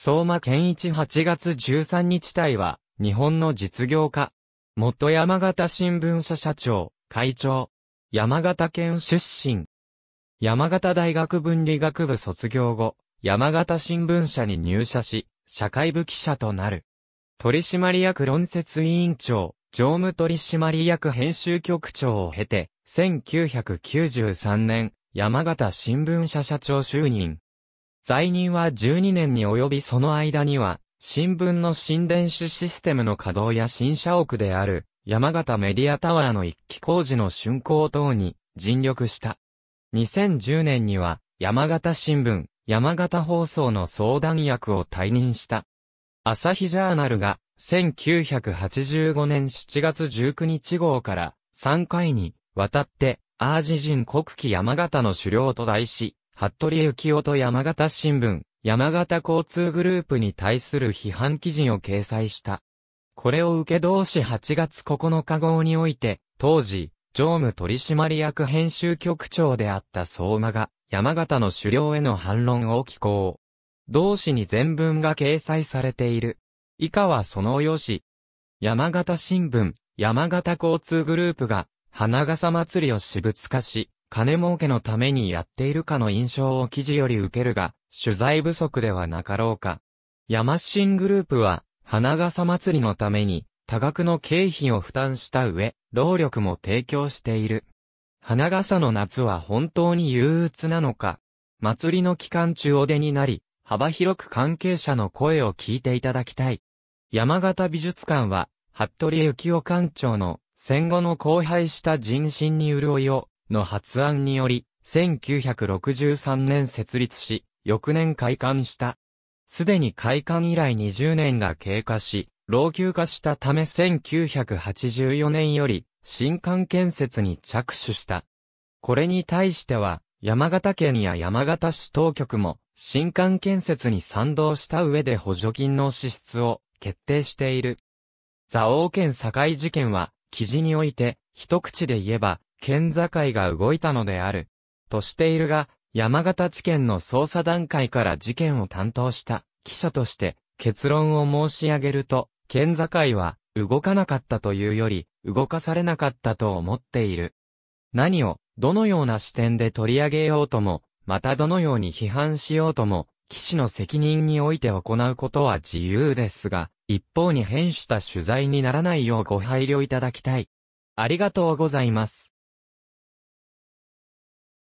相馬健一8月13日隊は、日本の実業家。元山形新聞社社長、会長。山形県出身。山形大学文理学部卒業後、山形新聞社に入社し、社会部記者となる。取締役論説委員長、常務取締役編集局長を経て、1993年、山形新聞社社長就任。在任は12年に及びその間には、新聞の新電子システムの稼働や新社屋である、山形メディアタワーの一期工事の竣工等に尽力した。2010年には、山形新聞、山形放送の相談役を退任した。朝日ジャーナルが、1985年7月19日号から3回に渡って、アージ人国旗山形の狩猟と題し、服部幸男と山形新聞、山形交通グループに対する批判記事を掲載した。これを受け同志8月9日号において、当時、常務取締役編集局長であった相馬が、山形の狩猟への反論を寄稿。同紙に全文が掲載されている。以下はその用紙。山形新聞、山形交通グループが、花笠祭りを私物化し、金儲けのためにやっているかの印象を記事より受けるが、取材不足ではなかろうか。ヤマシングループは、花笠祭りのために、多額の経費を負担した上、労力も提供している。花笠の夏は本当に憂鬱なのか。祭りの期間中お出になり、幅広く関係者の声を聞いていただきたい。山形美術館は、服部幸男館長の戦後の荒廃した人心に潤いをの発案により、1963年設立し、翌年開館した。すでに開館以来20年が経過し、老朽化したため1984年より新館建設に着手した。これに対しては、山形県や山形市当局も、新館建設に賛同した上で補助金の支出を決定している。蔵王県境事件は、記事において、一口で言えば、県境が動いたのである、としているが、山形地検の捜査段階から事件を担当した記者として結論を申し上げると、県境は動かなかったというより、動かされなかったと思っている。何を、どのような視点で取り上げようとも、またどのように批判しようとも、騎士の責任において行うことは自由ですが、一方に変した取材にならないようご配慮いただきたい。ありがとうございます。